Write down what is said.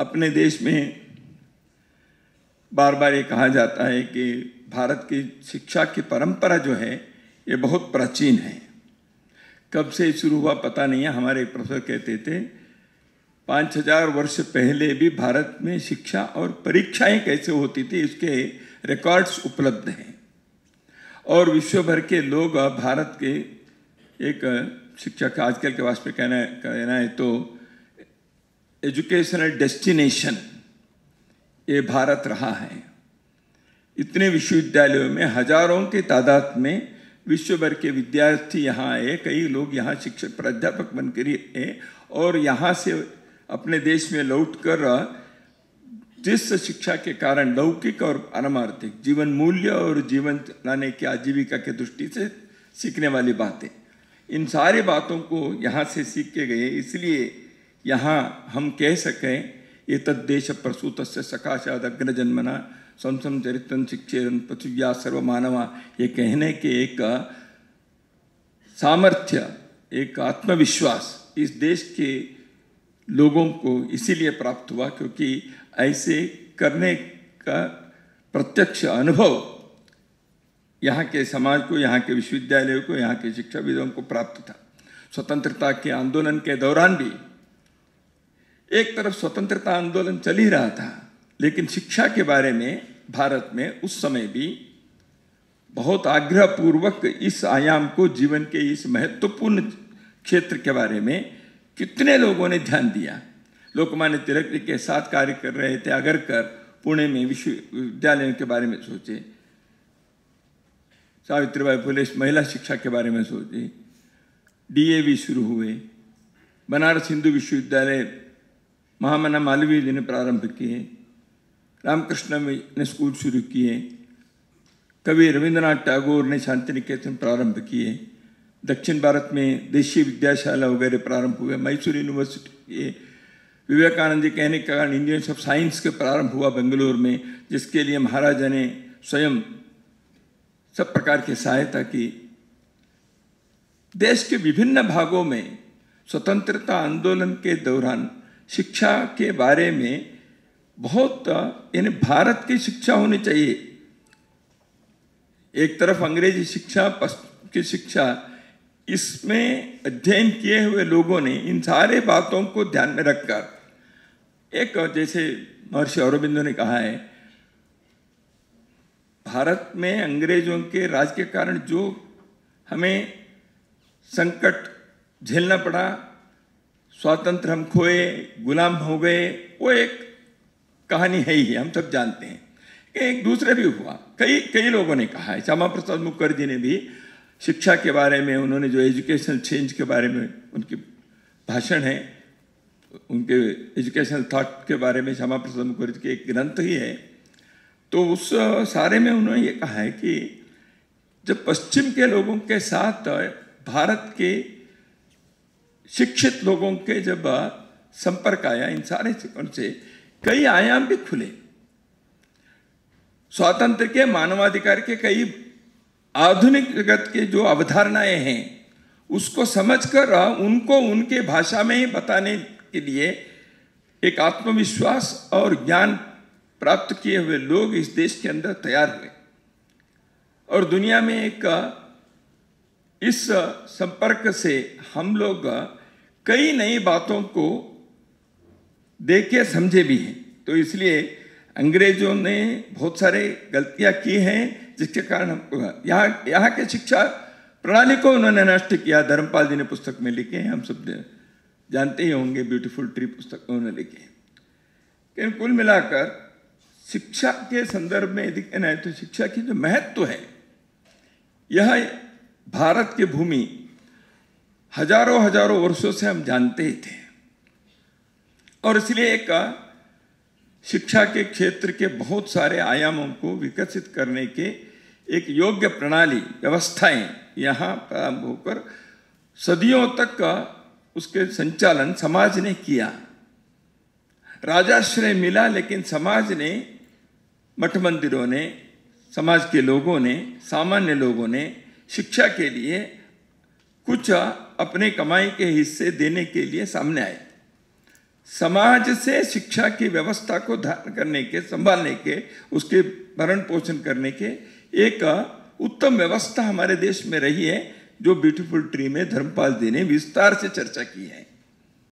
अपने देश में बार बार ये कहा जाता है कि भारत की शिक्षा की परंपरा जो है ये बहुत प्राचीन है कब से शुरू हुआ पता नहीं है हमारे एक प्रोफेसर कहते थे पाँच हजार वर्ष पहले भी भारत में शिक्षा और परीक्षाएं कैसे होती थी इसके रिकॉर्ड्स उपलब्ध हैं और विश्व भर के लोग भारत के एक शिक्षा का आजकल के वास्ते कहना कहना है तो एजुकेशनल डेस्टिनेशन ये भारत रहा है इतने विश्वविद्यालयों में हजारों की तादाद में विश्व भर के विद्यार्थी यहाँ आए कई लोग यहाँ शिक्षक प्राध्यापक बनकर आए और यहाँ से अपने देश में लौट कर जिस शिक्षा के कारण लौकिक और अनमार्थिक जीवन मूल्य और जीवन लाने की आजीविका के दृष्टि से सीखने वाली बातें इन सारी बातों को यहाँ से सीख के गए इसलिए यहाँ हम कह सकें ये तद्देश प्रसूत से अग्न जन्मना संसम चरित्रन शिक्षेरन पृथ्व्या सर्वमानवा ये कहने के एक सामर्थ्य एक आत्मविश्वास इस देश के लोगों को इसीलिए प्राप्त हुआ क्योंकि ऐसे करने का प्रत्यक्ष अनुभव यहाँ के समाज को यहाँ के विश्वविद्यालयों को यहाँ के शिक्षाविदों को प्राप्त था स्वतंत्रता के आंदोलन के दौरान भी एक तरफ स्वतंत्रता आंदोलन चल ही रहा था लेकिन शिक्षा के बारे में भारत में उस समय भी बहुत आग्रहपूर्वक इस आयाम को जीवन के इस महत्वपूर्ण क्षेत्र के बारे में कितने लोगों ने ध्यान दिया लोकमान्य तिलक जी के साथ कार्य कर रहे थे अगरकर पुणे में विश्वविद्यालयों के बारे में सोचे सावित्रीबाई फुले महिला शिक्षा के बारे में सोचे डीएवी शुरू हुए बनारस हिंदू विश्वविद्यालय महामना मालवीय जी ने प्रारंभ किए रामकृष्ण ने स्कूल शुरू किए कवि रविंद्रनाथ टैगोर ने शांति निकेतन प्रारंभ किए दक्षिण भारत में देशीय विद्याशाला वगैरह प्रारंभ हुए मैसूर यूनिवर्सिटी के विवेकानंद जी कहने के कारण इंडियन ऑफ साइंस के प्रारंभ हुआ बेंगलोर में जिसके लिए महाराजा ने स्वयं सब प्रकार की सहायता की देश के विभिन्न भागों में स्वतंत्रता आंदोलन के दौरान शिक्षा के बारे में बहुत यानी भारत की शिक्षा होनी चाहिए एक तरफ अंग्रेजी शिक्षा पश्चिम की शिक्षा इसमें अध्ययन किए हुए लोगों ने इन सारे बातों को ध्यान में रखकर एक जैसे महर्षि औरबिंदो ने कहा है भारत में अंग्रेजों के राज के कारण जो हमें संकट झेलना पड़ा स्वतंत्र हम खोए गुलाम हो गए वो एक कहानी है ही हम सब जानते हैं एक दूसरे भी हुआ कई कई लोगों ने कहा है श्यामा प्रसाद मुखर्जी ने भी शिक्षा के बारे में उन्होंने जो एजुकेशन चेंज के बारे में उनके भाषण है उनके एजुकेशनल थाट के बारे में श्यामा प्रसाद मुखर्जी के एक ग्रंथ ही है तो उस सारे में उन्होंने ये कहा है कि जब पश्चिम के लोगों के साथ भारत के शिक्षित लोगों के जब संपर्क आया इन सारे से कई आयाम भी खुले स्वातंत्र के मानवाधिकार के कई आधुनिक जगत के जो अवधारणाएं हैं उसको समझकर उनको उनके भाषा में ही बताने के लिए एक आत्मविश्वास और ज्ञान प्राप्त किए हुए लोग इस देश के अंदर तैयार हुए और दुनिया में एक इस संपर्क से हम लोग कई नई बातों को देखे समझे भी हैं तो इसलिए अंग्रेजों ने बहुत सारे गलतियां की हैं जिसके कारण हम यहाँ यहाँ के शिक्षा प्रणाली को उन्होंने नष्ट किया धर्मपाल जी ने पुस्तक में लिखे हैं हम सब जानते ही होंगे ब्यूटीफुल ट्री पुस्तक उन्होंने लिखे हैं लेकिन कुल मिलाकर शिक्षा के संदर्भ में यदि कहना है तो शिक्षा की जो महत्व है यह भारत की भूमि हजारों हजारों वर्षों से हम जानते ही थे और इसलिए एक शिक्षा के क्षेत्र के बहुत सारे आयामों को विकसित करने के एक योग्य प्रणाली व्यवस्थाएं यहाँ प्रारंभ होकर सदियों तक का उसके संचालन समाज ने किया राजाश्रय मिला लेकिन समाज ने मठ मंदिरों ने समाज के लोगों ने सामान्य लोगों ने शिक्षा के लिए कुछ अपने कमाई के हिस्से देने के लिए सामने आए समाज से शिक्षा की व्यवस्था को धारण करने के संभालने के उसके भरण पोषण करने के एक उत्तम व्यवस्था हमारे देश में रही है जो ब्यूटीफुल ट्री में धर्मपाल जी ने विस्तार से चर्चा की है